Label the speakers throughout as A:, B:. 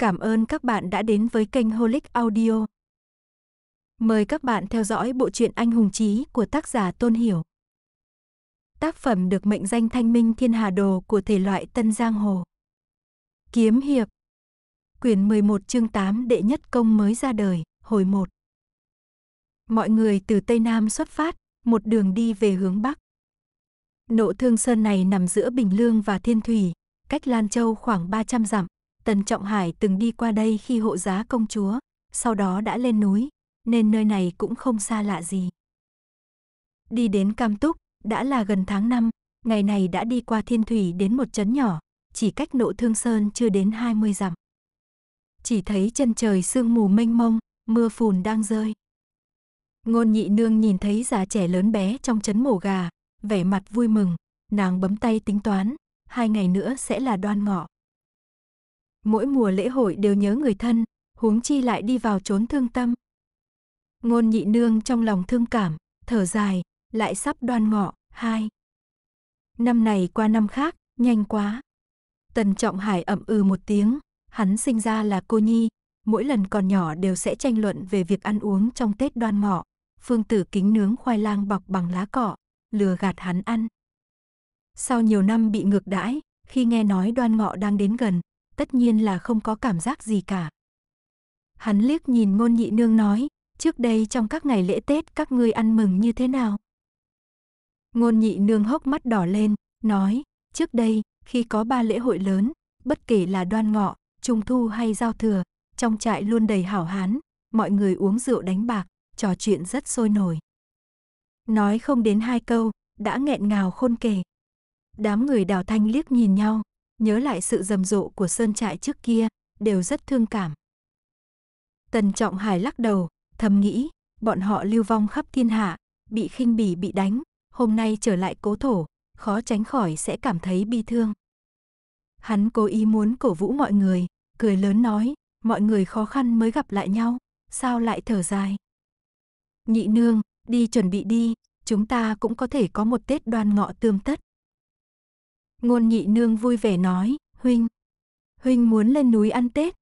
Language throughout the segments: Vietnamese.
A: Cảm ơn các bạn đã đến với kênh Holic Audio. Mời các bạn theo dõi bộ truyện Anh hùng chí của tác giả Tôn Hiểu. Tác phẩm được mệnh danh Thanh Minh Thiên Hà Đồ của thể loại Tân Giang Hồ. Kiếm hiệp. Quyển 11 chương 8 đệ nhất công mới ra đời, hồi 1. Mọi người từ Tây Nam xuất phát, một đường đi về hướng Bắc. Nộ Thương Sơn này nằm giữa Bình Lương và Thiên Thủy, cách Lan Châu khoảng 300 dặm, Tần Trọng Hải từng đi qua đây khi hộ giá công chúa, sau đó đã lên núi, nên nơi này cũng không xa lạ gì. Đi đến Cam Túc, đã là gần tháng 5, ngày này đã đi qua Thiên Thủy đến một trấn nhỏ, chỉ cách nộ Thương Sơn chưa đến 20 dặm. Chỉ thấy chân trời sương mù mênh mông, mưa phùn đang rơi. Ngôn nhị nương nhìn thấy già trẻ lớn bé trong trấn mổ gà, vẻ mặt vui mừng, nàng bấm tay tính toán, hai ngày nữa sẽ là đoan ngọ mỗi mùa lễ hội đều nhớ người thân, huống chi lại đi vào trốn thương tâm. Ngôn nhị nương trong lòng thương cảm, thở dài, lại sắp đoan ngọ, hai. Năm này qua năm khác, nhanh quá. Tần Trọng Hải ậm ừ một tiếng, hắn sinh ra là cô nhi, mỗi lần còn nhỏ đều sẽ tranh luận về việc ăn uống trong Tết đoan ngọ. Phương tử kính nướng khoai lang bọc bằng lá cọ, lừa gạt hắn ăn. Sau nhiều năm bị ngược đãi, khi nghe nói đoan ngọ đang đến gần, tất nhiên là không có cảm giác gì cả. Hắn liếc nhìn ngôn nhị nương nói, trước đây trong các ngày lễ Tết các ngươi ăn mừng như thế nào? Ngôn nhị nương hốc mắt đỏ lên, nói, trước đây, khi có ba lễ hội lớn, bất kể là đoan ngọ, trung thu hay giao thừa, trong trại luôn đầy hảo hán, mọi người uống rượu đánh bạc, trò chuyện rất sôi nổi. Nói không đến hai câu, đã nghẹn ngào khôn kể. Đám người đào thanh liếc nhìn nhau, nhớ lại sự rầm rộ của sơn trại trước kia, đều rất thương cảm. Tần Trọng Hải lắc đầu, thầm nghĩ, bọn họ lưu vong khắp thiên hạ, bị khinh bỉ bị đánh, hôm nay trở lại cố thổ, khó tránh khỏi sẽ cảm thấy bi thương. Hắn cố ý muốn cổ vũ mọi người, cười lớn nói, mọi người khó khăn mới gặp lại nhau, sao lại thở dài. Nhị nương, đi chuẩn bị đi, chúng ta cũng có thể có một Tết đoan ngọ tươm tất. Ngôn nhị nương vui vẻ nói, huynh. Huynh muốn lên núi ăn Tết.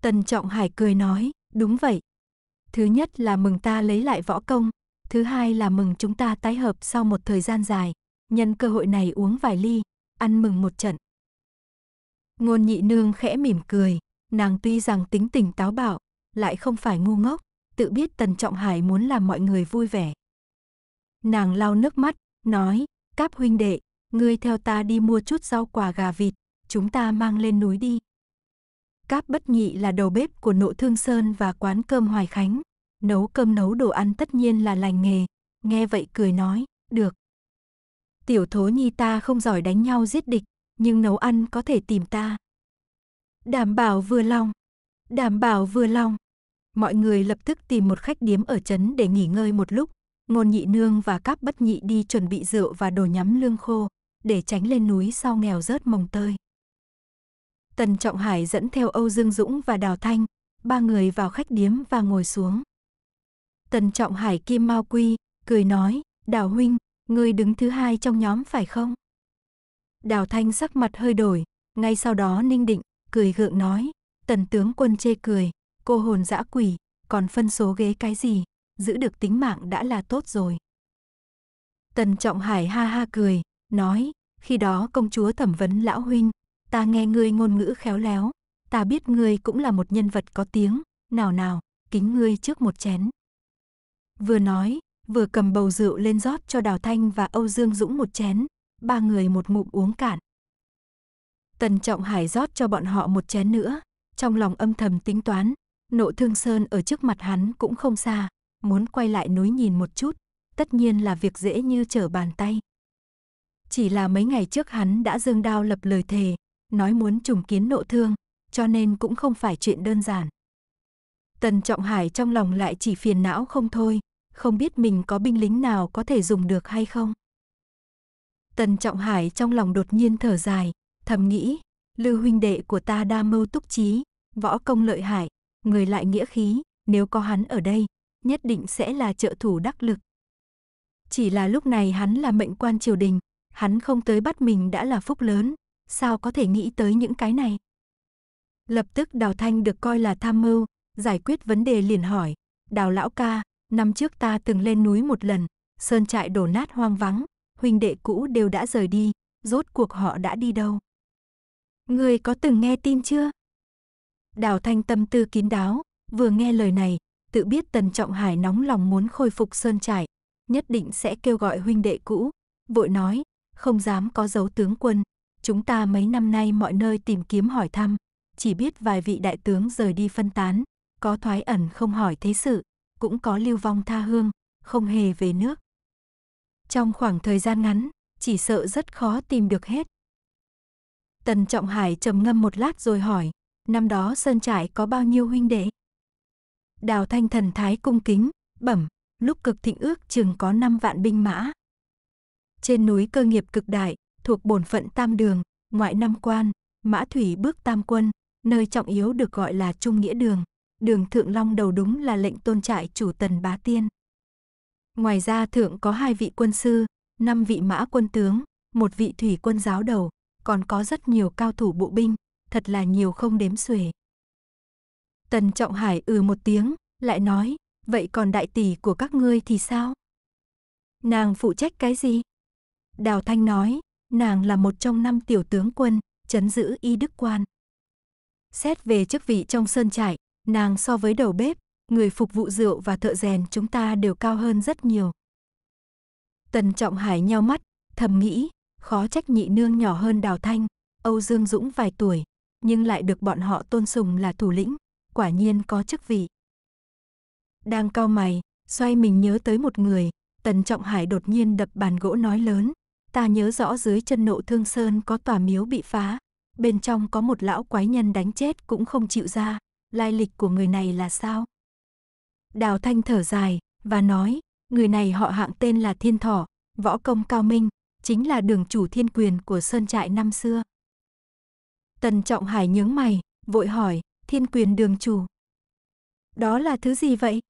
A: Tần Trọng Hải cười nói, đúng vậy. Thứ nhất là mừng ta lấy lại võ công, thứ hai là mừng chúng ta tái hợp sau một thời gian dài, nhân cơ hội này uống vài ly, ăn mừng một trận. Ngôn nhị nương khẽ mỉm cười, nàng tuy rằng tính tình táo bạo, lại không phải ngu ngốc, tự biết Tần Trọng Hải muốn làm mọi người vui vẻ. Nàng lau nước mắt, nói, các huynh đệ, ngươi theo ta đi mua chút rau quả gà vịt, chúng ta mang lên núi đi. Cáp bất nhị là đầu bếp của nộ thương sơn và quán cơm Hoài Khánh. Nấu cơm nấu đồ ăn tất nhiên là lành nghề, nghe vậy cười nói, được. Tiểu thố nhi ta không giỏi đánh nhau giết địch, nhưng nấu ăn có thể tìm ta. Đảm bảo vừa lòng, đảm bảo vừa lòng. Mọi người lập tức tìm một khách điếm ở trấn để nghỉ ngơi một lúc. Ngôn nhị nương và cáp bất nhị đi chuẩn bị rượu và đồ nhắm lương khô để tránh lên núi sau nghèo rớt mồng tơi. Tần Trọng Hải dẫn theo Âu Dương Dũng và Đào Thanh, ba người vào khách điếm và ngồi xuống. Tần Trọng Hải kim mau quy, cười nói, Đào Huynh, ngươi đứng thứ hai trong nhóm phải không? Đào Thanh sắc mặt hơi đổi, ngay sau đó ninh định, cười gượng nói, Tần tướng quân chê cười, cô hồn dã quỷ, còn phân số ghế cái gì, giữ được tính mạng đã là tốt rồi. Tần Trọng Hải ha ha cười, nói, khi đó công chúa thẩm vấn lão huynh, ta nghe ngươi ngôn ngữ khéo léo, ta biết ngươi cũng là một nhân vật có tiếng, nào nào, kính ngươi trước một chén. Vừa nói, vừa cầm bầu rượu lên rót cho Đào Thanh và Âu Dương Dũng một chén, ba người một ngụm uống cạn. Tần Trọng Hải rót cho bọn họ một chén nữa, trong lòng âm thầm tính toán, nộ thương sơn ở trước mặt hắn cũng không xa, muốn quay lại núi nhìn một chút, tất nhiên là việc dễ như trở bàn tay. Chỉ là mấy ngày trước hắn đã dương đao lập lời thề, nói muốn trùng kiến nộ thương, cho nên cũng không phải chuyện đơn giản. Tần Trọng Hải trong lòng lại chỉ phiền não không thôi, không biết mình có binh lính nào có thể dùng được hay không. Tần Trọng Hải trong lòng đột nhiên thở dài, thầm nghĩ, Lưu huynh đệ của ta đa mưu túc trí, võ công lợi hại, người lại nghĩa khí, nếu có hắn ở đây, nhất định sẽ là trợ thủ đắc lực. Chỉ là lúc này hắn là mệnh quan triều đình, hắn không tới bắt mình đã là phúc lớn, sao có thể nghĩ tới những cái này. Lập tức Đào Thanh được coi là tham mưu, giải quyết vấn đề liền hỏi, Đào Lão Ca, năm trước ta từng lên núi một lần, sơn trại đổ nát hoang vắng, huynh đệ cũ đều đã rời đi, rốt cuộc họ đã đi đâu. Người có từng nghe tin chưa? Đào Thanh tâm tư kín đáo, vừa nghe lời này, tự biết Tần Trọng Hải nóng lòng muốn khôi phục sơn trại, nhất định sẽ kêu gọi huynh đệ cũ, vội nói, không dám có dấu tướng quân. Chúng ta mấy năm nay mọi nơi tìm kiếm hỏi thăm, chỉ biết vài vị đại tướng rời đi phân tán, có thoái ẩn không hỏi thế sự, cũng có lưu vong tha hương, không hề về nước. Trong khoảng thời gian ngắn, chỉ sợ rất khó tìm được hết. Tần Trọng Hải trầm ngâm một lát rồi hỏi, năm đó Sơn trại có bao nhiêu huynh đệ? Đào Thanh thần thái cung kính, bẩm, lúc cực thịnh ước chừng có 5 vạn binh mã, trên núi cơ nghiệp cực đại, thuộc bổn phận tam đường, ngoại năm quan, mã thủy bước tam quân, nơi trọng yếu được gọi là Trung Nghĩa Đường. Đường Thượng Long đầu đúng là lệnh tôn trại chủ tần bá tiên. Ngoài ra thượng có hai vị quân sư, năm vị mã quân tướng, một vị thủy quân giáo đầu, còn có rất nhiều cao thủ bộ binh, thật là nhiều không đếm xuể. Tần Trọng Hải ừ một tiếng, lại nói, vậy còn đại tỷ của các ngươi thì sao? Nàng phụ trách cái gì? Đào Thanh nói, nàng là một trong năm tiểu tướng quân, chấn giữ y đức quan. Xét về chức vị trong sơn trại, nàng so với đầu bếp, người phục vụ rượu và thợ rèn chúng ta đều cao hơn rất nhiều. Tần Trọng Hải nheo mắt, thầm nghĩ, khó trách nhị nương nhỏ hơn Đào Thanh, Âu Dương Dũng vài tuổi, nhưng lại được bọn họ tôn sùng là thủ lĩnh, quả nhiên có chức vị. Đang cau mày, xoay mình nhớ tới một người, Tần Trọng Hải đột nhiên đập bàn gỗ nói lớn, Ta nhớ rõ dưới chân nộ thương sơn có tòa miếu bị phá, bên trong có một lão quái nhân đánh chết cũng không chịu ra, lai lịch của người này là sao? Đào Thanh thở dài và nói, người này họ hạng tên là Thiên Thỏ, võ công cao minh, chính là đường chủ thiên quyền của sơn trại năm xưa. Tần Trọng Hải nhướng mày, vội hỏi, thiên quyền đường chủ. Đó là thứ gì vậy?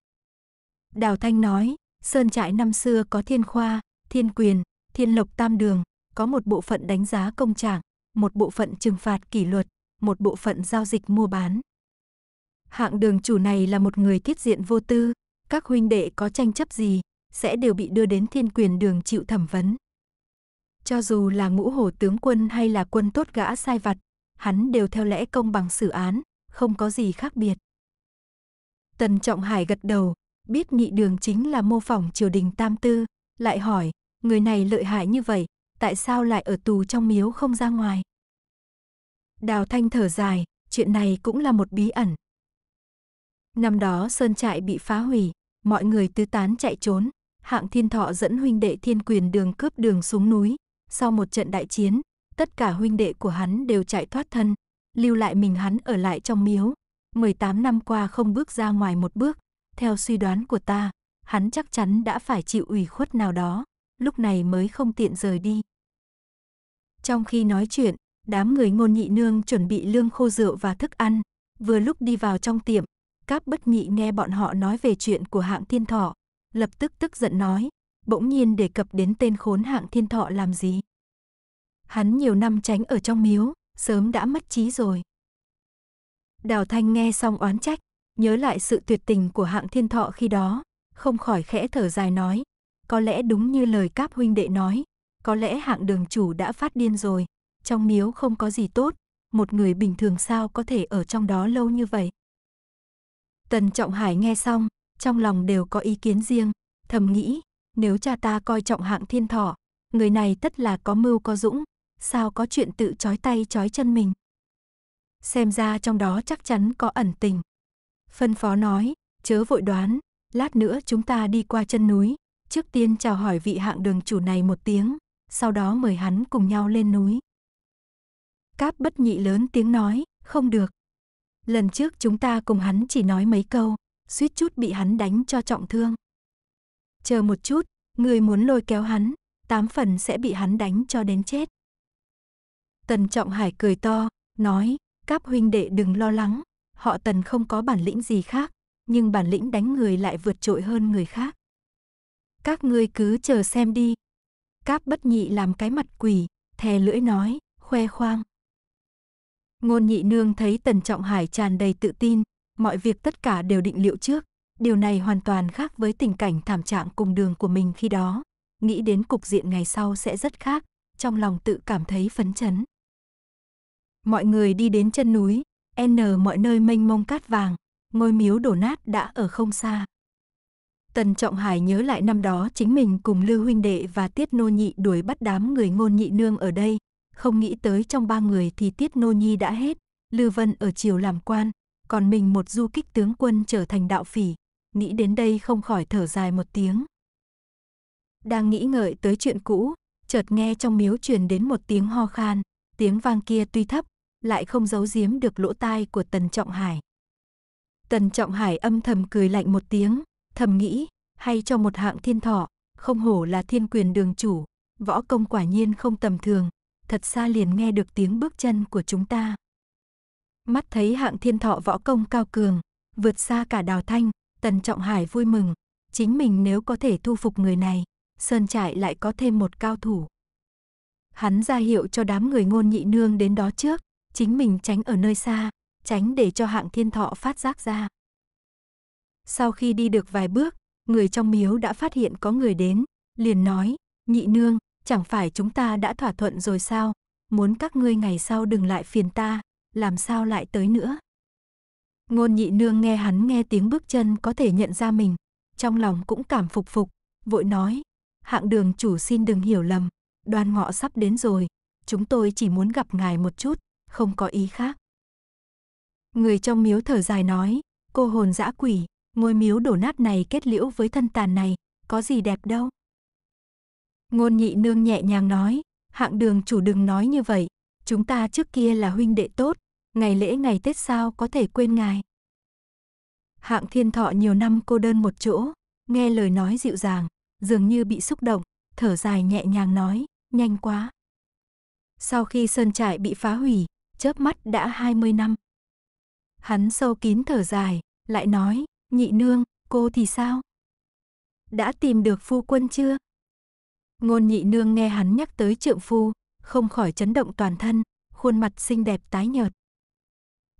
A: Đào Thanh nói, sơn trại năm xưa có thiên khoa, thiên quyền, thiên lộc tam đường, có một bộ phận đánh giá công trạng, một bộ phận trừng phạt kỷ luật, một bộ phận giao dịch mua bán. Hạng đường chủ này là một người tiết diện vô tư, các huynh đệ có tranh chấp gì, sẽ đều bị đưa đến thiên quyền đường chịu thẩm vấn. Cho dù là ngũ hổ tướng quân hay là quân tốt gã sai vặt, hắn đều theo lẽ công bằng xử án, không có gì khác biệt. Tần Trọng Hải gật đầu, biết nhị đường chính là mô phỏng triều đình tam tư, lại hỏi, người này lợi hại như vậy, tại sao lại ở tù trong miếu không ra ngoài? Đào Thanh thở dài, chuyện này cũng là một bí ẩn. Năm đó sơn trại bị phá hủy, mọi người tứ tán chạy trốn, hạng thiên thọ dẫn huynh đệ thiên quyền đường cướp đường xuống núi. Sau một trận đại chiến, tất cả huynh đệ của hắn đều chạy thoát thân, lưu lại mình hắn ở lại trong miếu. 18 năm qua không bước ra ngoài một bước, theo suy đoán của ta, hắn chắc chắn đã phải chịu ủy khuất nào đó lúc này mới không tiện rời đi. Trong khi nói chuyện, đám người ngôn nhị nương chuẩn bị lương khô rượu và thức ăn, vừa lúc đi vào trong tiệm, cáp bất nhị nghe bọn họ nói về chuyện của hạng thiên thọ, lập tức tức giận nói, bỗng nhiên đề cập đến tên khốn hạng thiên thọ làm gì. Hắn nhiều năm tránh ở trong miếu, sớm đã mất trí rồi. Đào Thanh nghe xong oán trách, nhớ lại sự tuyệt tình của hạng thiên thọ khi đó, không khỏi khẽ thở dài nói, có lẽ đúng như lời cáp huynh đệ nói, có lẽ hạng đường chủ đã phát điên rồi, trong miếu không có gì tốt, một người bình thường sao có thể ở trong đó lâu như vậy. Tần Trọng Hải nghe xong, trong lòng đều có ý kiến riêng, thầm nghĩ, nếu cha ta coi trọng hạng thiên thọ, người này tất là có mưu có dũng, sao có chuyện tự chói tay chói chân mình. Xem ra trong đó chắc chắn có ẩn tình. Phân phó nói, chớ vội đoán, lát nữa chúng ta đi qua chân núi, Trước tiên chào hỏi vị hạng đường chủ này một tiếng, sau đó mời hắn cùng nhau lên núi. Cáp bất nhị lớn tiếng nói, không được. Lần trước chúng ta cùng hắn chỉ nói mấy câu, suýt chút bị hắn đánh cho trọng thương. Chờ một chút, người muốn lôi kéo hắn, tám phần sẽ bị hắn đánh cho đến chết. Tần Trọng Hải cười to, nói, các huynh đệ đừng lo lắng, họ Tần không có bản lĩnh gì khác, nhưng bản lĩnh đánh người lại vượt trội hơn người khác các ngươi cứ chờ xem đi. Cáp bất nhị làm cái mặt quỷ, thè lưỡi nói, khoe khoang. Ngôn nhị nương thấy Tần Trọng Hải tràn đầy tự tin, mọi việc tất cả đều định liệu trước. Điều này hoàn toàn khác với tình cảnh thảm trạng cùng đường của mình khi đó. Nghĩ đến cục diện ngày sau sẽ rất khác, trong lòng tự cảm thấy phấn chấn. Mọi người đi đến chân núi, N mọi nơi mênh mông cát vàng, ngôi miếu đổ nát đã ở không xa. Tần Trọng Hải nhớ lại năm đó chính mình cùng Lưu huynh đệ và Tiết Nô Nhị đuổi bắt đám người ngôn nhị nương ở đây, không nghĩ tới trong ba người thì Tiết Nô Nhi đã hết, Lưu Vân ở triều làm quan, còn mình một du kích tướng quân trở thành đạo phỉ, nghĩ đến đây không khỏi thở dài một tiếng. Đang nghĩ ngợi tới chuyện cũ, chợt nghe trong miếu truyền đến một tiếng ho khan, tiếng vang kia tuy thấp, lại không giấu giếm được lỗ tai của Tần Trọng Hải. Tần Trọng Hải âm thầm cười lạnh một tiếng, thầm nghĩ, hay cho một hạng thiên thọ, không hổ là thiên quyền đường chủ, võ công quả nhiên không tầm thường, thật xa liền nghe được tiếng bước chân của chúng ta. Mắt thấy hạng thiên thọ võ công cao cường, vượt xa cả đào thanh, tần trọng hải vui mừng, chính mình nếu có thể thu phục người này, sơn trại lại có thêm một cao thủ. Hắn ra hiệu cho đám người ngôn nhị nương đến đó trước, chính mình tránh ở nơi xa, tránh để cho hạng thiên thọ phát giác ra. Sau khi đi được vài bước, người trong miếu đã phát hiện có người đến, liền nói, nhị nương, chẳng phải chúng ta đã thỏa thuận rồi sao, muốn các ngươi ngày sau đừng lại phiền ta, làm sao lại tới nữa. Ngôn nhị nương nghe hắn nghe tiếng bước chân có thể nhận ra mình, trong lòng cũng cảm phục phục, vội nói, hạng đường chủ xin đừng hiểu lầm, đoan ngọ sắp đến rồi, chúng tôi chỉ muốn gặp ngài một chút, không có ý khác. Người trong miếu thở dài nói, cô hồn dã quỷ, Ngôi miếu đổ nát này kết liễu với thân tàn này, có gì đẹp đâu. Ngôn nhị nương nhẹ nhàng nói, hạng đường chủ đừng nói như vậy, chúng ta trước kia là huynh đệ tốt, ngày lễ ngày Tết sao có thể quên ngài. Hạng thiên thọ nhiều năm cô đơn một chỗ, nghe lời nói dịu dàng, dường như bị xúc động, thở dài nhẹ nhàng nói, nhanh quá. Sau khi sơn trại bị phá hủy, chớp mắt đã 20 năm. Hắn sâu kín thở dài, lại nói, Nhị nương, cô thì sao? Đã tìm được phu quân chưa? Ngôn nhị nương nghe hắn nhắc tới trượng phu, không khỏi chấn động toàn thân, khuôn mặt xinh đẹp tái nhợt.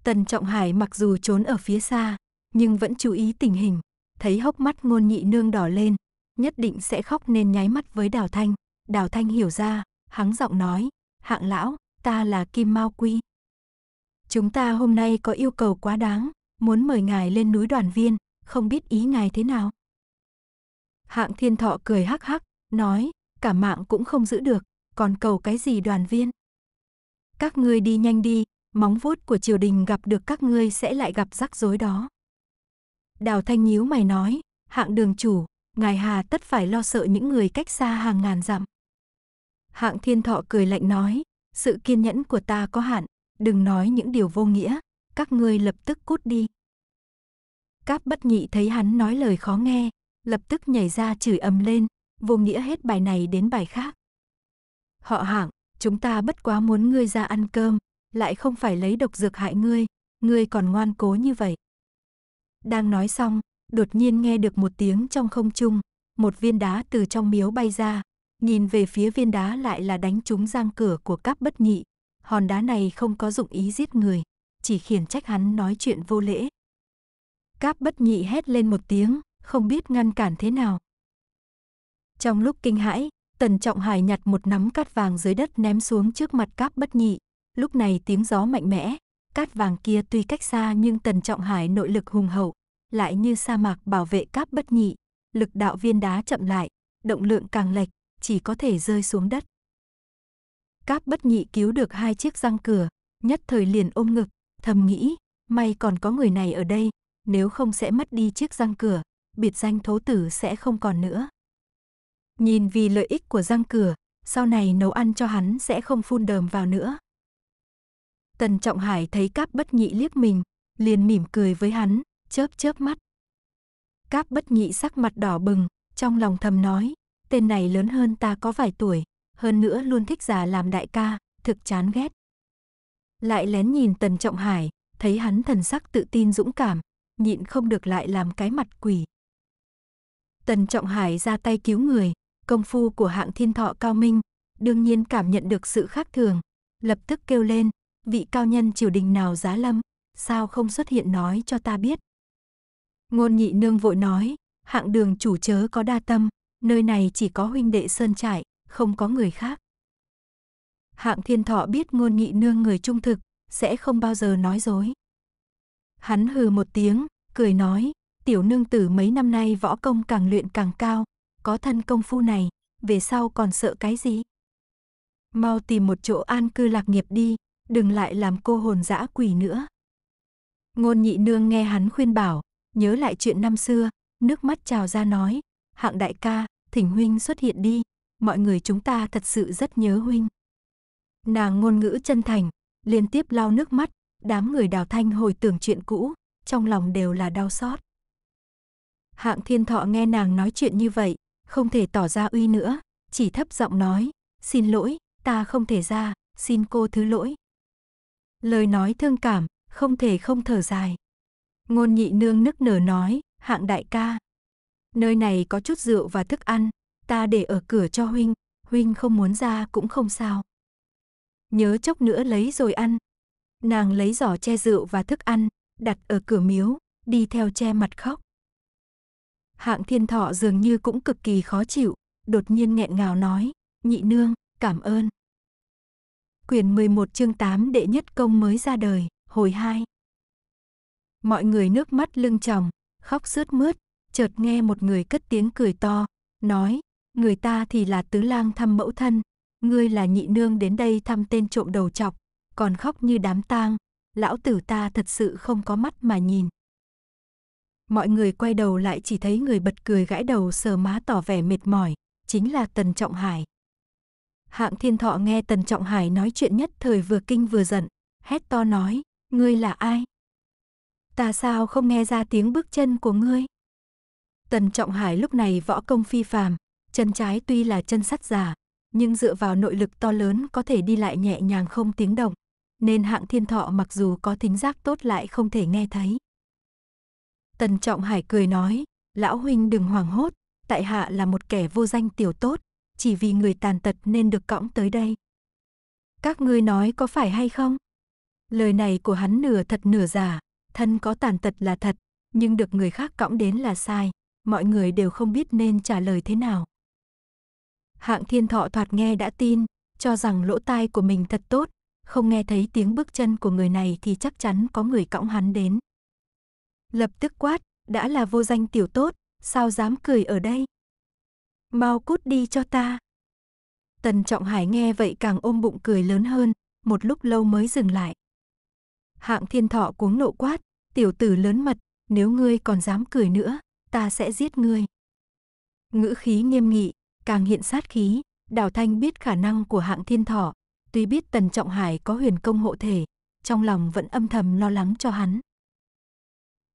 A: Tần Trọng Hải mặc dù trốn ở phía xa, nhưng vẫn chú ý tình hình, thấy hốc mắt ngôn nhị nương đỏ lên, nhất định sẽ khóc nên nháy mắt với Đào Thanh. Đào Thanh hiểu ra, hắng giọng nói, hạng lão, ta là Kim Mao Quy. Chúng ta hôm nay có yêu cầu quá đáng, muốn mời ngài lên núi đoàn viên, không biết ý ngài thế nào. Hạng thiên thọ cười hắc hắc, nói, cả mạng cũng không giữ được, còn cầu cái gì đoàn viên. Các ngươi đi nhanh đi, móng vuốt của triều đình gặp được các ngươi sẽ lại gặp rắc rối đó. Đào Thanh nhíu mày nói, hạng đường chủ, ngài hà tất phải lo sợ những người cách xa hàng ngàn dặm. Hạng thiên thọ cười lạnh nói, sự kiên nhẫn của ta có hạn, đừng nói những điều vô nghĩa các ngươi lập tức cút đi. Cáp bất nhị thấy hắn nói lời khó nghe, lập tức nhảy ra chửi ầm lên, vô nghĩa hết bài này đến bài khác. Họ hạng, chúng ta bất quá muốn ngươi ra ăn cơm, lại không phải lấy độc dược hại ngươi, ngươi còn ngoan cố như vậy. Đang nói xong, đột nhiên nghe được một tiếng trong không trung, một viên đá từ trong miếu bay ra, nhìn về phía viên đá lại là đánh trúng giang cửa của cáp bất nhị, hòn đá này không có dụng ý giết người chỉ khiển trách hắn nói chuyện vô lễ. Cáp bất nhị hét lên một tiếng, không biết ngăn cản thế nào. Trong lúc kinh hãi, Tần Trọng Hải nhặt một nắm cát vàng dưới đất ném xuống trước mặt cáp bất nhị. Lúc này tiếng gió mạnh mẽ, cát vàng kia tuy cách xa nhưng Tần Trọng Hải nội lực hùng hậu, lại như sa mạc bảo vệ cáp bất nhị. Lực đạo viên đá chậm lại, động lượng càng lệch, chỉ có thể rơi xuống đất. Cáp bất nhị cứu được hai chiếc răng cửa, nhất thời liền ôm ngực, Thầm nghĩ, may còn có người này ở đây, nếu không sẽ mất đi chiếc răng cửa, biệt danh thố tử sẽ không còn nữa. Nhìn vì lợi ích của răng cửa, sau này nấu ăn cho hắn sẽ không phun đờm vào nữa. Tần Trọng Hải thấy Cáp Bất Nhị liếc mình, liền mỉm cười với hắn, chớp chớp mắt. Cáp Bất Nhị sắc mặt đỏ bừng, trong lòng thầm nói, tên này lớn hơn ta có vài tuổi, hơn nữa luôn thích giả làm đại ca, thực chán ghét lại lén nhìn Tần Trọng Hải, thấy hắn thần sắc tự tin dũng cảm, nhịn không được lại làm cái mặt quỷ. Tần Trọng Hải ra tay cứu người, công phu của hạng thiên thọ cao minh, đương nhiên cảm nhận được sự khác thường, lập tức kêu lên, vị cao nhân triều đình nào giá lâm, sao không xuất hiện nói cho ta biết. Ngôn nhị nương vội nói, hạng đường chủ chớ có đa tâm, nơi này chỉ có huynh đệ sơn trại, không có người khác hạng thiên thọ biết ngôn Nhị nương người trung thực, sẽ không bao giờ nói dối. Hắn hừ một tiếng, cười nói, tiểu nương tử mấy năm nay võ công càng luyện càng cao, có thân công phu này, về sau còn sợ cái gì? Mau tìm một chỗ an cư lạc nghiệp đi, đừng lại làm cô hồn dã quỷ nữa. Ngôn nhị nương nghe hắn khuyên bảo, nhớ lại chuyện năm xưa, nước mắt trào ra nói, hạng đại ca, thỉnh huynh xuất hiện đi, mọi người chúng ta thật sự rất nhớ huynh. Nàng ngôn ngữ chân thành, liên tiếp lau nước mắt, đám người đào thanh hồi tưởng chuyện cũ, trong lòng đều là đau xót. Hạng thiên thọ nghe nàng nói chuyện như vậy, không thể tỏ ra uy nữa, chỉ thấp giọng nói, xin lỗi, ta không thể ra, xin cô thứ lỗi. Lời nói thương cảm, không thể không thở dài. Ngôn nhị nương nức nở nói, hạng đại ca. Nơi này có chút rượu và thức ăn, ta để ở cửa cho huynh, huynh không muốn ra cũng không sao nhớ chốc nữa lấy rồi ăn. Nàng lấy giỏ che rượu và thức ăn, đặt ở cửa miếu, đi theo che mặt khóc. Hạng thiên thọ dường như cũng cực kỳ khó chịu, đột nhiên nghẹn ngào nói, nhị nương, cảm ơn. Quyền 11 chương 8 đệ nhất công mới ra đời, hồi 2. Mọi người nước mắt lưng tròng, khóc sướt mướt, chợt nghe một người cất tiếng cười to, nói, người ta thì là tứ lang thăm mẫu thân, Ngươi là nhị nương đến đây thăm tên trộm đầu chọc, còn khóc như đám tang, lão tử ta thật sự không có mắt mà nhìn. Mọi người quay đầu lại chỉ thấy người bật cười gãi đầu sờ má tỏ vẻ mệt mỏi, chính là Tần Trọng Hải. Hạng Thiên Thọ nghe Tần Trọng Hải nói chuyện nhất thời vừa kinh vừa giận, hét to nói, ngươi là ai? Ta sao không nghe ra tiếng bước chân của ngươi? Tần Trọng Hải lúc này võ công phi phàm, chân trái tuy là chân sắt già nhưng dựa vào nội lực to lớn có thể đi lại nhẹ nhàng không tiếng động, nên hạng thiên thọ mặc dù có thính giác tốt lại không thể nghe thấy. Tần Trọng Hải cười nói, lão huynh đừng hoảng hốt, tại hạ là một kẻ vô danh tiểu tốt, chỉ vì người tàn tật nên được cõng tới đây. Các ngươi nói có phải hay không? Lời này của hắn nửa thật nửa giả, thân có tàn tật là thật, nhưng được người khác cõng đến là sai, mọi người đều không biết nên trả lời thế nào. Hạng thiên thọ thoạt nghe đã tin, cho rằng lỗ tai của mình thật tốt, không nghe thấy tiếng bước chân của người này thì chắc chắn có người cõng hắn đến. Lập tức quát, đã là vô danh tiểu tốt, sao dám cười ở đây? Mau cút đi cho ta. Tần Trọng Hải nghe vậy càng ôm bụng cười lớn hơn, một lúc lâu mới dừng lại. Hạng thiên thọ cuống nộ quát, tiểu tử lớn mật, nếu ngươi còn dám cười nữa, ta sẽ giết ngươi. Ngữ khí nghiêm nghị, càng hiện sát khí, Đào Thanh biết khả năng của hạng thiên thọ, tuy biết Tần Trọng Hải có huyền công hộ thể, trong lòng vẫn âm thầm lo lắng cho hắn.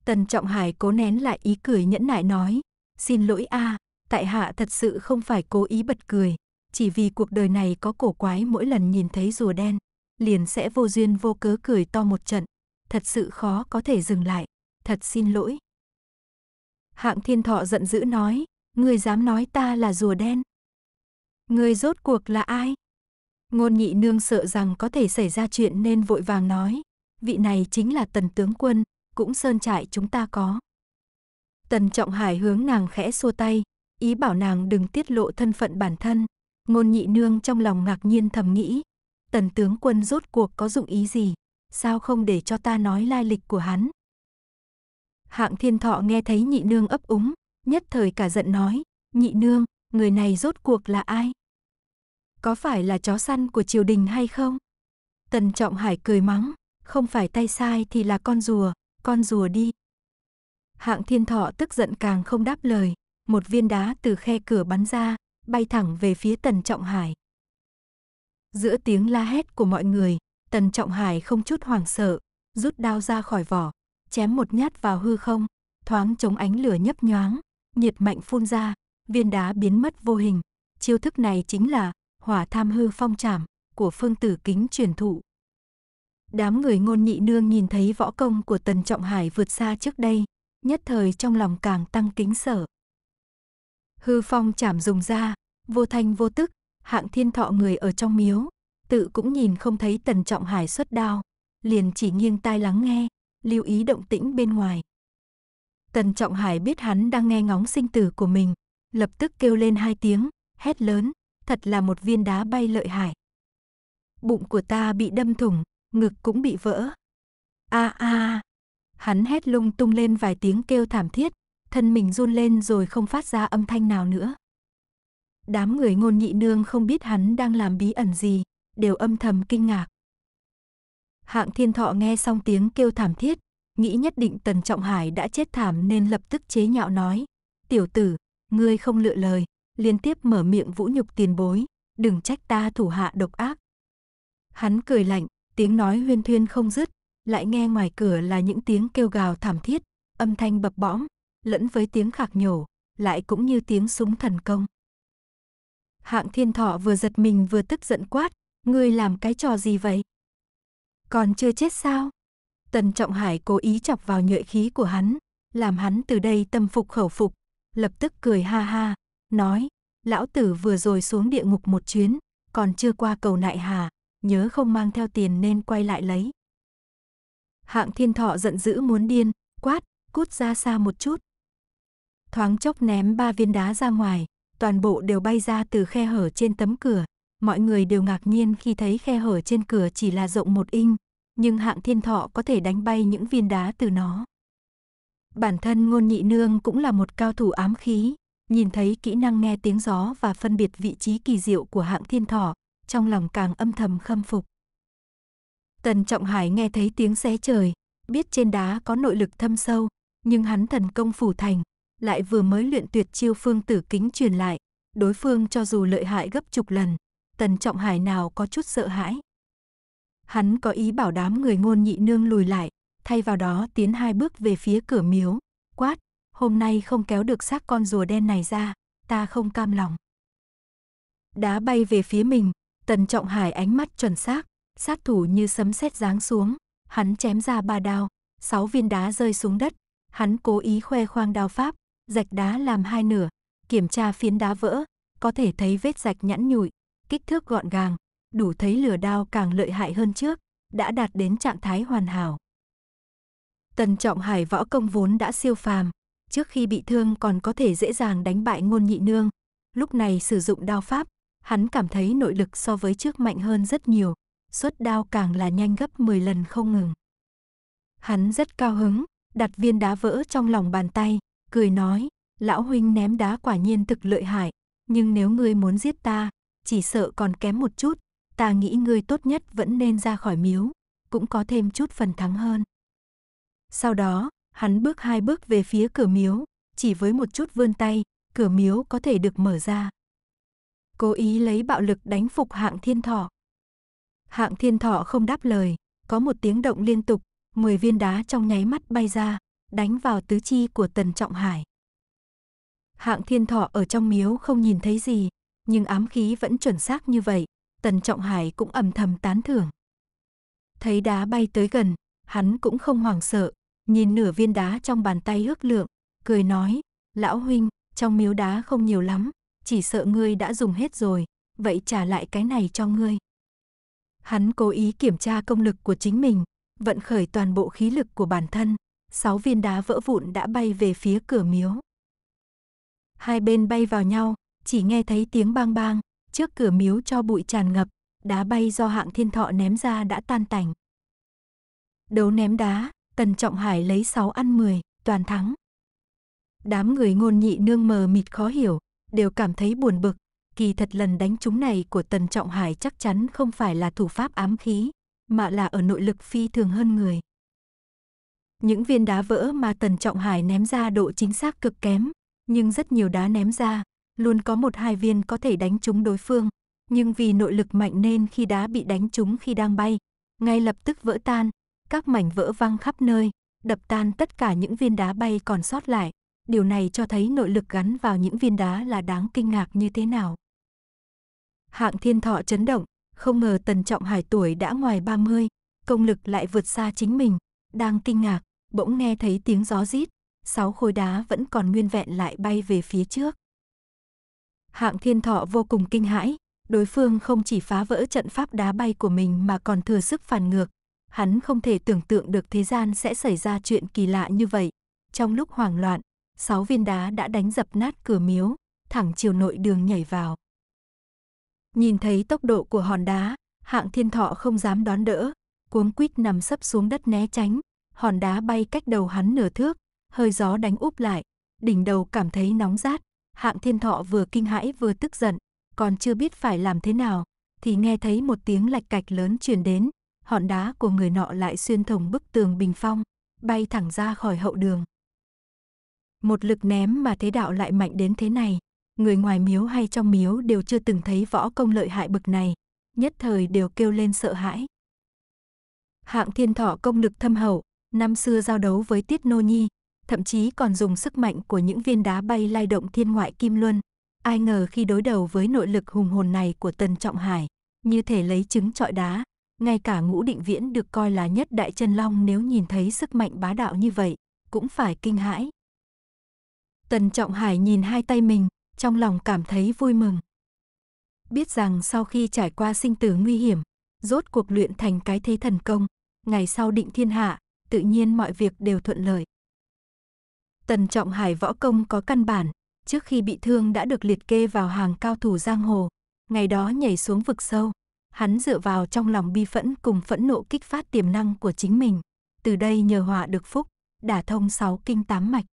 A: Tần Trọng Hải cố nén lại ý cười nhẫn nại nói, xin lỗi a, à, tại hạ thật sự không phải cố ý bật cười, chỉ vì cuộc đời này có cổ quái mỗi lần nhìn thấy rùa đen, liền sẽ vô duyên vô cớ cười to một trận, thật sự khó có thể dừng lại, thật xin lỗi. Hạng thiên thọ giận dữ nói, Người dám nói ta là rùa đen. Người rốt cuộc là ai? Ngôn nhị nương sợ rằng có thể xảy ra chuyện nên vội vàng nói. Vị này chính là tần tướng quân, cũng sơn trại chúng ta có. Tần trọng hải hướng nàng khẽ xua tay, ý bảo nàng đừng tiết lộ thân phận bản thân. Ngôn nhị nương trong lòng ngạc nhiên thầm nghĩ. Tần tướng quân rốt cuộc có dụng ý gì? Sao không để cho ta nói lai lịch của hắn? Hạng thiên thọ nghe thấy nhị nương ấp úng, nhất thời cả giận nói, nhị nương, người này rốt cuộc là ai? Có phải là chó săn của triều đình hay không? Tần Trọng Hải cười mắng, không phải tay sai thì là con rùa, con rùa đi. Hạng thiên thọ tức giận càng không đáp lời, một viên đá từ khe cửa bắn ra, bay thẳng về phía Tần Trọng Hải. Giữa tiếng la hét của mọi người, Tần Trọng Hải không chút hoảng sợ, rút đao ra khỏi vỏ, chém một nhát vào hư không, thoáng chống ánh lửa nhấp nhoáng, nhiệt mạnh phun ra, viên đá biến mất vô hình. Chiêu thức này chính là hỏa tham hư phong trảm của phương tử kính truyền thụ. Đám người ngôn nhị nương nhìn thấy võ công của Tần Trọng Hải vượt xa trước đây, nhất thời trong lòng càng tăng kính sợ. Hư phong chảm dùng ra, vô thanh vô tức, hạng thiên thọ người ở trong miếu, tự cũng nhìn không thấy Tần Trọng Hải xuất đao, liền chỉ nghiêng tai lắng nghe, lưu ý động tĩnh bên ngoài. Tần Trọng Hải biết hắn đang nghe ngóng sinh tử của mình, lập tức kêu lên hai tiếng, hét lớn, thật là một viên đá bay lợi hại. Bụng của ta bị đâm thủng, ngực cũng bị vỡ. A a. Hắn hét lung tung lên vài tiếng kêu thảm thiết, thân mình run lên rồi không phát ra âm thanh nào nữa. Đám người ngôn nhị nương không biết hắn đang làm bí ẩn gì, đều âm thầm kinh ngạc. Hạng thiên thọ nghe xong tiếng kêu thảm thiết, nghĩ nhất định Tần Trọng Hải đã chết thảm nên lập tức chế nhạo nói. Tiểu tử, ngươi không lựa lời, liên tiếp mở miệng vũ nhục tiền bối, đừng trách ta thủ hạ độc ác. Hắn cười lạnh, tiếng nói huyên thuyên không dứt, lại nghe ngoài cửa là những tiếng kêu gào thảm thiết, âm thanh bập bõm, lẫn với tiếng khạc nhổ, lại cũng như tiếng súng thần công. Hạng thiên thọ vừa giật mình vừa tức giận quát, ngươi làm cái trò gì vậy? Còn chưa chết sao? Tần Trọng Hải cố ý chọc vào nhuệ khí của hắn, làm hắn từ đây tâm phục khẩu phục, lập tức cười ha ha, nói, lão tử vừa rồi xuống địa ngục một chuyến, còn chưa qua cầu nại hà, nhớ không mang theo tiền nên quay lại lấy. Hạng thiên thọ giận dữ muốn điên, quát, cút ra xa một chút. Thoáng chốc ném ba viên đá ra ngoài, toàn bộ đều bay ra từ khe hở trên tấm cửa. Mọi người đều ngạc nhiên khi thấy khe hở trên cửa chỉ là rộng một inch, nhưng hạng thiên thọ có thể đánh bay những viên đá từ nó. Bản thân ngôn nhị nương cũng là một cao thủ ám khí, nhìn thấy kỹ năng nghe tiếng gió và phân biệt vị trí kỳ diệu của hạng thiên thọ, trong lòng càng âm thầm khâm phục. Tần Trọng Hải nghe thấy tiếng xé trời, biết trên đá có nội lực thâm sâu, nhưng hắn thần công phủ thành, lại vừa mới luyện tuyệt chiêu phương tử kính truyền lại, đối phương cho dù lợi hại gấp chục lần, Tần Trọng Hải nào có chút sợ hãi. Hắn có ý bảo đám người ngôn nhị nương lùi lại, thay vào đó tiến hai bước về phía cửa miếu, quát, hôm nay không kéo được xác con rùa đen này ra, ta không cam lòng. Đá bay về phía mình, tần trọng hải ánh mắt chuẩn xác, sát thủ như sấm sét giáng xuống, hắn chém ra ba đao, sáu viên đá rơi xuống đất, hắn cố ý khoe khoang đao pháp, rạch đá làm hai nửa, kiểm tra phiến đá vỡ, có thể thấy vết rạch nhẵn nhụi, kích thước gọn gàng, đủ thấy lửa đao càng lợi hại hơn trước, đã đạt đến trạng thái hoàn hảo. Tần Trọng Hải võ công vốn đã siêu phàm, trước khi bị thương còn có thể dễ dàng đánh bại ngôn nhị nương. Lúc này sử dụng đao pháp, hắn cảm thấy nội lực so với trước mạnh hơn rất nhiều, xuất đao càng là nhanh gấp 10 lần không ngừng. Hắn rất cao hứng, đặt viên đá vỡ trong lòng bàn tay, cười nói, lão huynh ném đá quả nhiên thực lợi hại, nhưng nếu ngươi muốn giết ta, chỉ sợ còn kém một chút, ta nghĩ ngươi tốt nhất vẫn nên ra khỏi miếu, cũng có thêm chút phần thắng hơn. Sau đó, hắn bước hai bước về phía cửa miếu, chỉ với một chút vươn tay, cửa miếu có thể được mở ra. Cố ý lấy bạo lực đánh phục hạng thiên thọ. Hạng thiên thọ không đáp lời, có một tiếng động liên tục, 10 viên đá trong nháy mắt bay ra, đánh vào tứ chi của Tần Trọng Hải. Hạng thiên thọ ở trong miếu không nhìn thấy gì, nhưng ám khí vẫn chuẩn xác như vậy, Tần Trọng Hải cũng ầm thầm tán thưởng. Thấy đá bay tới gần, hắn cũng không hoảng sợ, nhìn nửa viên đá trong bàn tay ước lượng, cười nói, lão huynh, trong miếu đá không nhiều lắm, chỉ sợ ngươi đã dùng hết rồi, vậy trả lại cái này cho ngươi. Hắn cố ý kiểm tra công lực của chính mình, vận khởi toàn bộ khí lực của bản thân, sáu viên đá vỡ vụn đã bay về phía cửa miếu. Hai bên bay vào nhau, chỉ nghe thấy tiếng bang bang, trước cửa miếu cho bụi tràn ngập, đá bay do hạng thiên thọ ném ra đã tan tành. Đấu ném đá, Tần Trọng Hải lấy 6 ăn 10, toàn thắng. Đám người ngôn nhị nương mờ mịt khó hiểu, đều cảm thấy buồn bực, kỳ thật lần đánh trúng này của Tần Trọng Hải chắc chắn không phải là thủ pháp ám khí, mà là ở nội lực phi thường hơn người. Những viên đá vỡ mà Tần Trọng Hải ném ra độ chính xác cực kém, nhưng rất nhiều đá ném ra, luôn có một hai viên có thể đánh trúng đối phương, nhưng vì nội lực mạnh nên khi đá bị đánh trúng khi đang bay, ngay lập tức vỡ tan, các mảnh vỡ văng khắp nơi, đập tan tất cả những viên đá bay còn sót lại. Điều này cho thấy nội lực gắn vào những viên đá là đáng kinh ngạc như thế nào. Hạng thiên thọ chấn động, không ngờ tần trọng hải tuổi đã ngoài 30, công lực lại vượt xa chính mình. Đang kinh ngạc, bỗng nghe thấy tiếng gió rít, sáu khối đá vẫn còn nguyên vẹn lại bay về phía trước. Hạng thiên thọ vô cùng kinh hãi, đối phương không chỉ phá vỡ trận pháp đá bay của mình mà còn thừa sức phản ngược. Hắn không thể tưởng tượng được thế gian sẽ xảy ra chuyện kỳ lạ như vậy. Trong lúc hoảng loạn, sáu viên đá đã đánh dập nát cửa miếu, thẳng chiều nội đường nhảy vào. Nhìn thấy tốc độ của hòn đá, hạng thiên thọ không dám đón đỡ, cuống quýt nằm sấp xuống đất né tránh, hòn đá bay cách đầu hắn nửa thước, hơi gió đánh úp lại, đỉnh đầu cảm thấy nóng rát, Hạng thiên thọ vừa kinh hãi vừa tức giận, còn chưa biết phải làm thế nào, thì nghe thấy một tiếng lạch cạch lớn truyền đến, hòn đá của người nọ lại xuyên thủng bức tường bình phong, bay thẳng ra khỏi hậu đường. Một lực ném mà thế đạo lại mạnh đến thế này, người ngoài miếu hay trong miếu đều chưa từng thấy võ công lợi hại bực này, nhất thời đều kêu lên sợ hãi. Hạng thiên thọ công lực thâm hậu, năm xưa giao đấu với Tiết Nô Nhi, thậm chí còn dùng sức mạnh của những viên đá bay lai động thiên ngoại kim luân. Ai ngờ khi đối đầu với nội lực hùng hồn này của Tần Trọng Hải, như thể lấy trứng trọi đá, ngay cả Ngũ Định Viễn được coi là nhất đại chân long nếu nhìn thấy sức mạnh bá đạo như vậy, cũng phải kinh hãi. Tần Trọng Hải nhìn hai tay mình, trong lòng cảm thấy vui mừng. Biết rằng sau khi trải qua sinh tử nguy hiểm, rốt cuộc luyện thành cái thế thần công, ngày sau định thiên hạ, tự nhiên mọi việc đều thuận lợi. Tần Trọng Hải võ công có căn bản, trước khi bị thương đã được liệt kê vào hàng cao thủ giang hồ, ngày đó nhảy xuống vực sâu, hắn dựa vào trong lòng bi phẫn cùng phẫn nộ kích phát tiềm năng của chính mình, từ đây nhờ họa được phúc, đả thông sáu kinh tám mạch.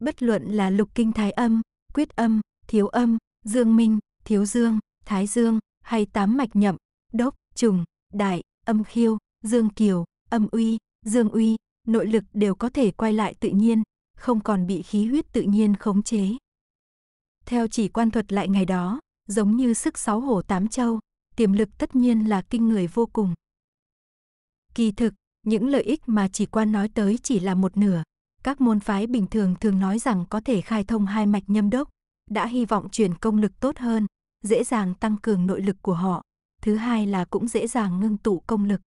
A: Bất luận là lục kinh thái âm, quyết âm, thiếu âm, dương minh, thiếu dương, thái dương hay tám mạch nhậm, đốc, trùng, đại, âm khiêu, dương kiều, âm uy, dương uy, nội lực đều có thể quay lại tự nhiên, không còn bị khí huyết tự nhiên khống chế. Theo chỉ quan thuật lại ngày đó, giống như sức sáu hổ tám châu, tiềm lực tất nhiên là kinh người vô cùng. Kỳ thực, những lợi ích mà chỉ quan nói tới chỉ là một nửa. Các môn phái bình thường thường nói rằng có thể khai thông hai mạch nhâm đốc, đã hy vọng truyền công lực tốt hơn, dễ dàng tăng cường nội lực của họ. Thứ hai là cũng dễ dàng ngưng tụ công lực.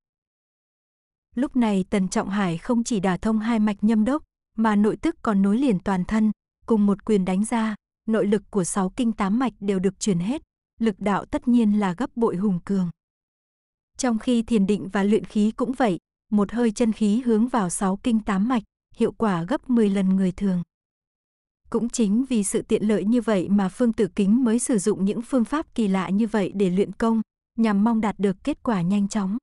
A: Lúc này Tần Trọng Hải không chỉ đả thông hai mạch nhâm đốc, mà nội tức còn nối liền toàn thân, cùng một quyền đánh ra, nội lực của sáu kinh tám mạch đều được truyền hết, lực đạo tất nhiên là gấp bội hùng cường. Trong khi thiền định và luyện khí cũng vậy, một hơi chân khí hướng vào sáu kinh tám mạch, hiệu quả gấp 10 lần người thường. Cũng chính vì sự tiện lợi như vậy mà Phương Tử Kính mới sử dụng những phương pháp kỳ lạ như vậy để luyện công, nhằm mong đạt được kết quả nhanh chóng.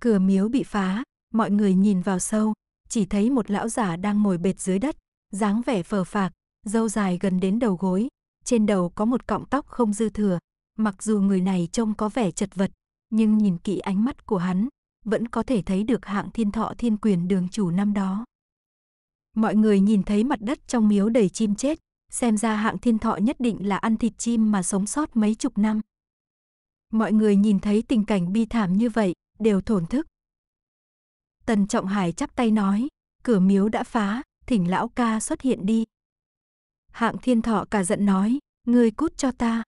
A: Cửa miếu bị phá, mọi người nhìn vào sâu, chỉ thấy một lão giả đang ngồi bệt dưới đất, dáng vẻ phờ phạc, râu dài gần đến đầu gối, trên đầu có một cọng tóc không dư thừa. Mặc dù người này trông có vẻ chật vật, nhưng nhìn kỹ ánh mắt của hắn, vẫn có thể thấy được hạng thiên thọ thiên quyền đường chủ năm đó. Mọi người nhìn thấy mặt đất trong miếu đầy chim chết, xem ra hạng thiên thọ nhất định là ăn thịt chim mà sống sót mấy chục năm. Mọi người nhìn thấy tình cảnh bi thảm như vậy, đều thổn thức, Tần Trọng Hải chắp tay nói, cửa miếu đã phá, thỉnh lão ca xuất hiện đi. Hạng thiên thọ cả giận nói, ngươi cút cho ta.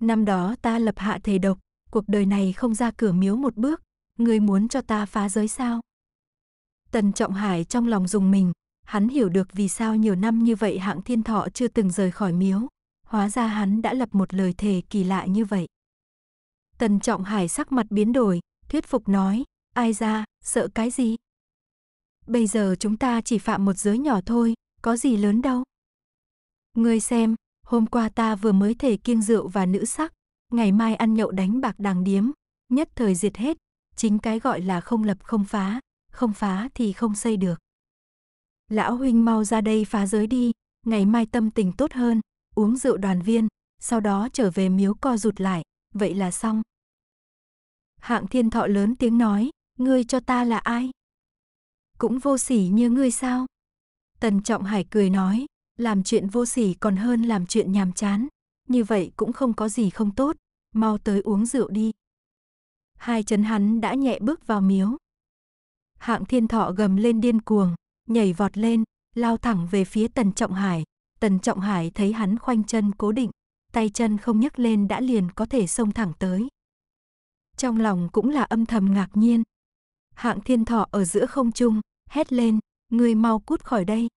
A: Năm đó ta lập hạ thề độc, cuộc đời này không ra cửa miếu một bước, ngươi muốn cho ta phá giới sao? Tần Trọng Hải trong lòng dùng mình, hắn hiểu được vì sao nhiều năm như vậy hạng thiên thọ chưa từng rời khỏi miếu. Hóa ra hắn đã lập một lời thề kỳ lạ như vậy. Tần Trọng Hải sắc mặt biến đổi, thuyết phục nói, ai ra, sợ cái gì? Bây giờ chúng ta chỉ phạm một giới nhỏ thôi, có gì lớn đâu. Ngươi xem, hôm qua ta vừa mới thể kiêng rượu và nữ sắc, ngày mai ăn nhậu đánh bạc đàng điếm, nhất thời diệt hết, chính cái gọi là không lập không phá, không phá thì không xây được. Lão huynh mau ra đây phá giới đi, ngày mai tâm tình tốt hơn, uống rượu đoàn viên, sau đó trở về miếu co rụt lại, vậy là xong. Hạng thiên thọ lớn tiếng nói, ngươi cho ta là ai? Cũng vô sỉ như ngươi sao? Tần Trọng Hải cười nói, làm chuyện vô sỉ còn hơn làm chuyện nhàm chán, như vậy cũng không có gì không tốt, mau tới uống rượu đi. Hai chân hắn đã nhẹ bước vào miếu. Hạng thiên thọ gầm lên điên cuồng, nhảy vọt lên, lao thẳng về phía Tần Trọng Hải. Tần Trọng Hải thấy hắn khoanh chân cố định, tay chân không nhấc lên đã liền có thể xông thẳng tới. Trong lòng cũng là âm thầm ngạc nhiên, Hạng thiên thọ ở giữa không trung, hét lên, ngươi mau cút khỏi đây.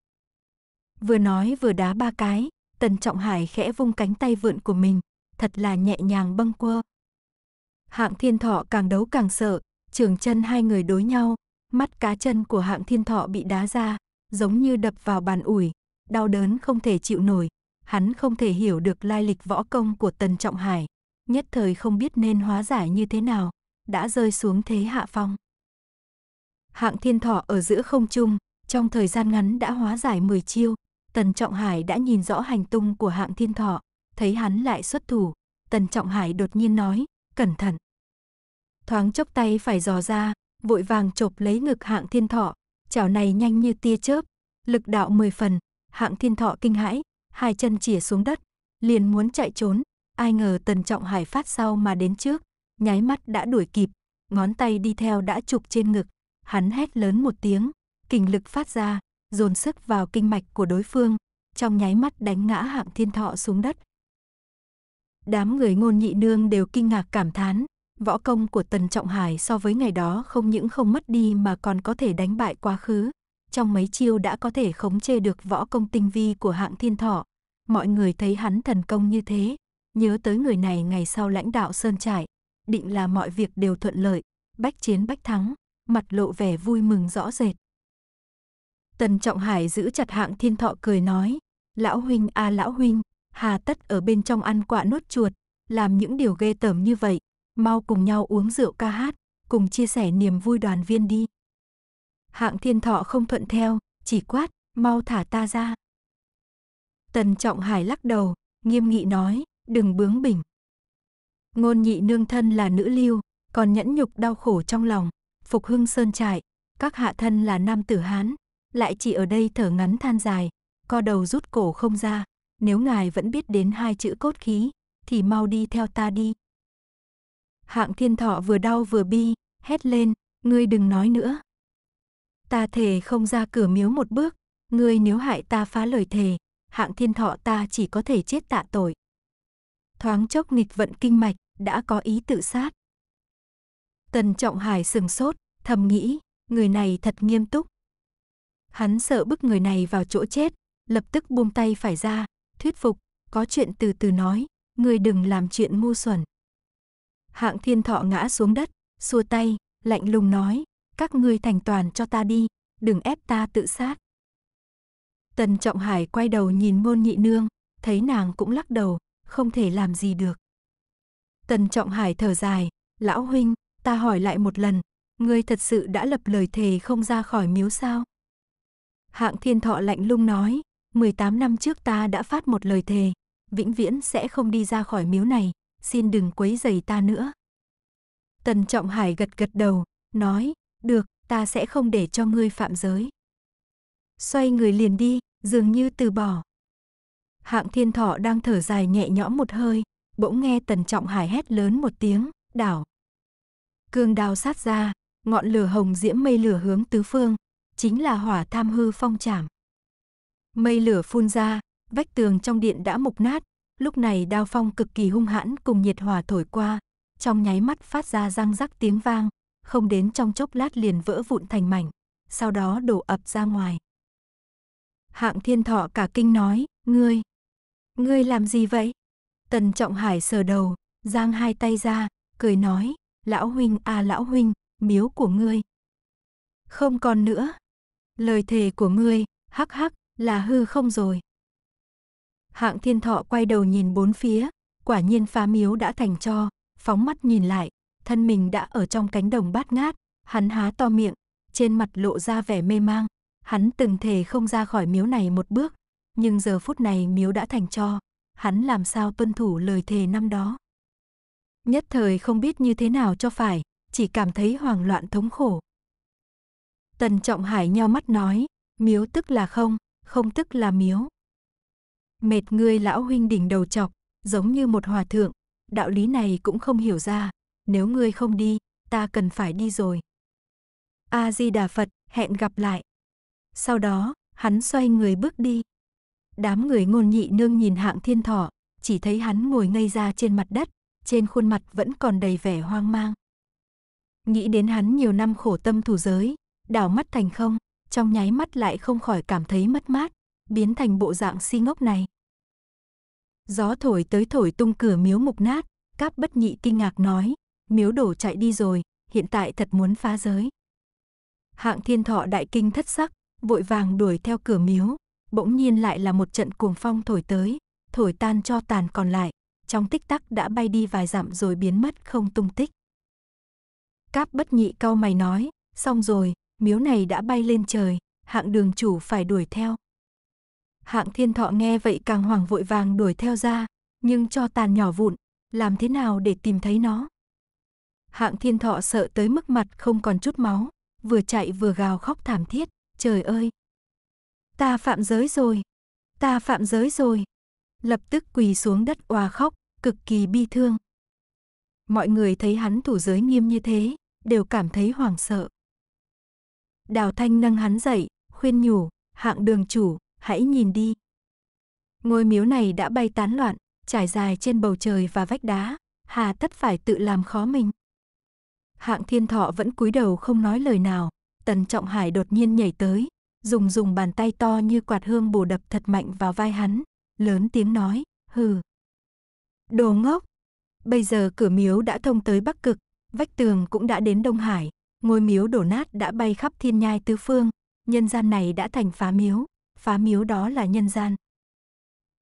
A: Vừa nói vừa đá ba cái, tần trọng hải khẽ vung cánh tay vượn của mình, thật là nhẹ nhàng bâng quơ. Hạng thiên thọ càng đấu càng sợ, trường chân hai người đối nhau, mắt cá chân của hạng thiên thọ bị đá ra, giống như đập vào bàn ủi, đau đớn không thể chịu nổi. Hắn không thể hiểu được lai lịch võ công của Tần Trọng Hải, nhất thời không biết nên hóa giải như thế nào, đã rơi xuống thế hạ phong hạng thiên thọ ở giữa không trung, trong thời gian ngắn đã hóa giải 10 chiêu, Tần Trọng Hải đã nhìn rõ hành tung của hạng thiên thọ, thấy hắn lại xuất thủ, Tần Trọng Hải đột nhiên nói, cẩn thận. Thoáng chốc tay phải dò ra, vội vàng chộp lấy ngực hạng thiên thọ, chảo này nhanh như tia chớp, lực đạo mười phần, hạng thiên thọ kinh hãi, hai chân chìa xuống đất, liền muốn chạy trốn, ai ngờ Tần Trọng Hải phát sau mà đến trước, nháy mắt đã đuổi kịp, ngón tay đi theo đã chụp trên ngực, hắn hét lớn một tiếng, kình lực phát ra, dồn sức vào kinh mạch của đối phương, trong nháy mắt đánh ngã hạng thiên thọ xuống đất. Đám người ngôn nhị nương đều kinh ngạc cảm thán, võ công của Tần Trọng Hải so với ngày đó không những không mất đi mà còn có thể đánh bại quá khứ. Trong mấy chiêu đã có thể khống chế được võ công tinh vi của hạng thiên thọ. Mọi người thấy hắn thần công như thế, nhớ tới người này ngày sau lãnh đạo Sơn trại, định là mọi việc đều thuận lợi, bách chiến bách thắng mặt lộ vẻ vui mừng rõ rệt. Tần Trọng Hải giữ chặt hạng thiên thọ cười nói, lão huynh a à lão huynh, hà tất ở bên trong ăn quạ nốt chuột, làm những điều ghê tởm như vậy, mau cùng nhau uống rượu ca hát, cùng chia sẻ niềm vui đoàn viên đi. Hạng thiên thọ không thuận theo, chỉ quát, mau thả ta ra. Tần Trọng Hải lắc đầu, nghiêm nghị nói, đừng bướng bỉnh. Ngôn nhị nương thân là nữ lưu, còn nhẫn nhục đau khổ trong lòng, Phục hưng sơn trại, các hạ thân là nam tử Hán, lại chỉ ở đây thở ngắn than dài, co đầu rút cổ không ra, nếu ngài vẫn biết đến hai chữ cốt khí, thì mau đi theo ta đi. Hạng thiên thọ vừa đau vừa bi, hét lên, ngươi đừng nói nữa. Ta thề không ra cửa miếu một bước, ngươi nếu hại ta phá lời thề, hạng thiên thọ ta chỉ có thể chết tạ tội. Thoáng chốc nghịch vận kinh mạch, đã có ý tự sát. Tần Trọng Hải sừng sốt, thầm nghĩ, người này thật nghiêm túc. Hắn sợ bức người này vào chỗ chết, lập tức buông tay phải ra, thuyết phục, có chuyện từ từ nói, người đừng làm chuyện ngu xuẩn. Hạng thiên thọ ngã xuống đất, xua tay, lạnh lùng nói, các ngươi thành toàn cho ta đi, đừng ép ta tự sát. Tần Trọng Hải quay đầu nhìn ngôn nhị nương, thấy nàng cũng lắc đầu, không thể làm gì được. Tần Trọng Hải thở dài, lão huynh, ta hỏi lại một lần, ngươi thật sự đã lập lời thề không ra khỏi miếu sao? Hạng thiên thọ lạnh lung nói, 18 năm trước ta đã phát một lời thề, vĩnh viễn sẽ không đi ra khỏi miếu này, xin đừng quấy rầy ta nữa. Tần Trọng Hải gật gật đầu, nói, được, ta sẽ không để cho ngươi phạm giới. Xoay người liền đi, dường như từ bỏ. Hạng thiên thọ đang thở dài nhẹ nhõm một hơi, bỗng nghe Tần Trọng Hải hét lớn một tiếng, đảo. Cương đao sát ra, ngọn lửa hồng diễm mây lửa hướng tứ phương, chính là hỏa tham hư phong trảm. Mây lửa phun ra, vách tường trong điện đã mục nát, lúc này đao phong cực kỳ hung hãn cùng nhiệt hỏa thổi qua, trong nháy mắt phát ra răng rắc tiếng vang, không đến trong chốc lát liền vỡ vụn thành mảnh, sau đó đổ ập ra ngoài. Hạng thiên thọ cả kinh nói, ngươi, ngươi làm gì vậy? Tần trọng hải sờ đầu, giang hai tay ra, cười nói, lão huynh à lão huynh, miếu của ngươi. Không còn nữa. Lời thề của ngươi, hắc hắc, là hư không rồi. Hạng thiên thọ quay đầu nhìn bốn phía, quả nhiên phá miếu đã thành cho, phóng mắt nhìn lại, thân mình đã ở trong cánh đồng bát ngát, hắn há to miệng, trên mặt lộ ra vẻ mê mang, hắn từng thề không ra khỏi miếu này một bước, nhưng giờ phút này miếu đã thành cho, hắn làm sao tuân thủ lời thề năm đó. Nhất thời không biết như thế nào cho phải, chỉ cảm thấy hoảng loạn thống khổ. Tần Trọng Hải nheo mắt nói, miếu tức là không, không tức là miếu. Mệt ngươi lão huynh đỉnh đầu chọc, giống như một hòa thượng, đạo lý này cũng không hiểu ra, nếu ngươi không đi, ta cần phải đi rồi. A-di-đà Phật, hẹn gặp lại. Sau đó, hắn xoay người bước đi. Đám người ngôn nhị nương nhìn hạng thiên thọ, chỉ thấy hắn ngồi ngây ra trên mặt đất, trên khuôn mặt vẫn còn đầy vẻ hoang mang. Nghĩ đến hắn nhiều năm khổ tâm thủ giới, đảo mắt thành không, trong nháy mắt lại không khỏi cảm thấy mất mát, biến thành bộ dạng si ngốc này. Gió thổi tới thổi tung cửa miếu mục nát, cáp bất nhị kinh ngạc nói, miếu đổ chạy đi rồi, hiện tại thật muốn phá giới. Hạng thiên thọ đại kinh thất sắc, vội vàng đuổi theo cửa miếu, bỗng nhiên lại là một trận cuồng phong thổi tới, thổi tan cho tàn còn lại, trong tích tắc đã bay đi vài dặm rồi biến mất không tung tích. Cáp bất nhị cao mày nói, xong rồi, miếu này đã bay lên trời, hạng đường chủ phải đuổi theo. Hạng thiên thọ nghe vậy càng hoảng vội vàng đuổi theo ra, nhưng cho tàn nhỏ vụn, làm thế nào để tìm thấy nó? Hạng thiên thọ sợ tới mức mặt không còn chút máu, vừa chạy vừa gào khóc thảm thiết, trời ơi! Ta phạm giới rồi! Ta phạm giới rồi! Lập tức quỳ xuống đất oà khóc, cực kỳ bi thương. Mọi người thấy hắn thủ giới nghiêm như thế, đều cảm thấy hoảng sợ. Đào Thanh nâng hắn dậy, khuyên nhủ, hạng đường chủ, hãy nhìn đi. Ngôi miếu này đã bay tán loạn, trải dài trên bầu trời và vách đá, hà tất phải tự làm khó mình. Hạng thiên thọ vẫn cúi đầu không nói lời nào, tần trọng hải đột nhiên nhảy tới, dùng dùng bàn tay to như quạt hương bổ đập thật mạnh vào vai hắn, lớn tiếng nói, hừ. Đồ ngốc! Bây giờ cửa miếu đã thông tới Bắc Cực, Vách tường cũng đã đến Đông Hải, ngôi miếu đổ nát đã bay khắp thiên nhai tứ phương, nhân gian này đã thành phá miếu, phá miếu đó là nhân gian.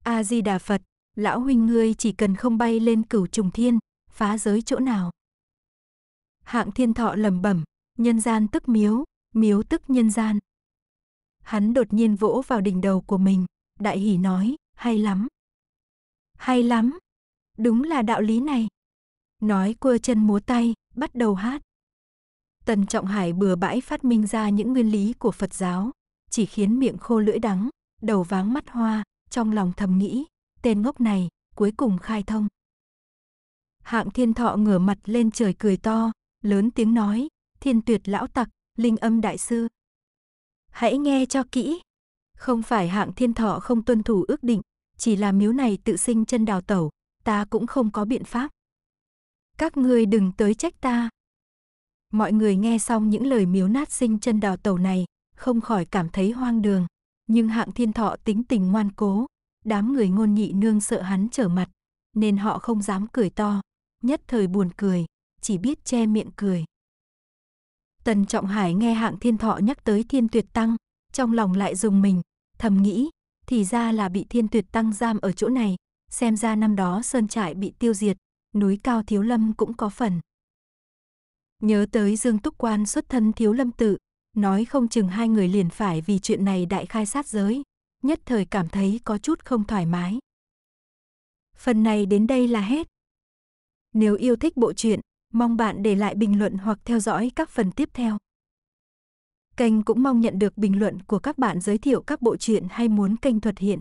A: A Di Đà Phật, lão huynh ngươi chỉ cần không bay lên cửu trùng thiên, phá giới chỗ nào. Hạng Thiên Thọ lầm bẩm, nhân gian tức miếu, miếu tức nhân gian. Hắn đột nhiên vỗ vào đỉnh đầu của mình, đại hỉ nói, hay lắm. Hay lắm, đúng là đạo lý này. Nói quơ chân múa tay, bắt đầu hát. Tần Trọng Hải bừa bãi phát minh ra những nguyên lý của Phật giáo, chỉ khiến miệng khô lưỡi đắng, đầu váng mắt hoa, trong lòng thầm nghĩ, tên ngốc này, cuối cùng khai thông. Hạng thiên thọ ngửa mặt lên trời cười to, lớn tiếng nói, thiên tuyệt lão tặc, linh âm đại sư. Hãy nghe cho kỹ. Không phải hạng thiên thọ không tuân thủ ước định, chỉ là miếu này tự sinh chân đào tẩu, ta cũng không có biện pháp. Các ngươi đừng tới trách ta. Mọi người nghe xong những lời miếu nát sinh chân đào tàu này, không khỏi cảm thấy hoang đường. Nhưng hạng thiên thọ tính tình ngoan cố, đám người ngôn nhị nương sợ hắn trở mặt, nên họ không dám cười to, nhất thời buồn cười, chỉ biết che miệng cười. Tần Trọng Hải nghe hạng thiên thọ nhắc tới thiên tuyệt tăng, trong lòng lại dùng mình, thầm nghĩ, thì ra là bị thiên tuyệt tăng giam ở chỗ này, xem ra năm đó sơn trại bị tiêu diệt, núi cao thiếu lâm cũng có phần. Nhớ tới Dương Túc Quan xuất thân thiếu lâm tự, nói không chừng hai người liền phải vì chuyện này đại khai sát giới, nhất thời cảm thấy có chút không thoải mái. Phần này đến đây là hết. Nếu yêu thích bộ truyện, mong bạn để lại bình luận hoặc theo dõi các phần tiếp theo. Kênh cũng mong nhận được bình luận của các bạn giới thiệu các bộ truyện hay muốn kênh thuật hiện.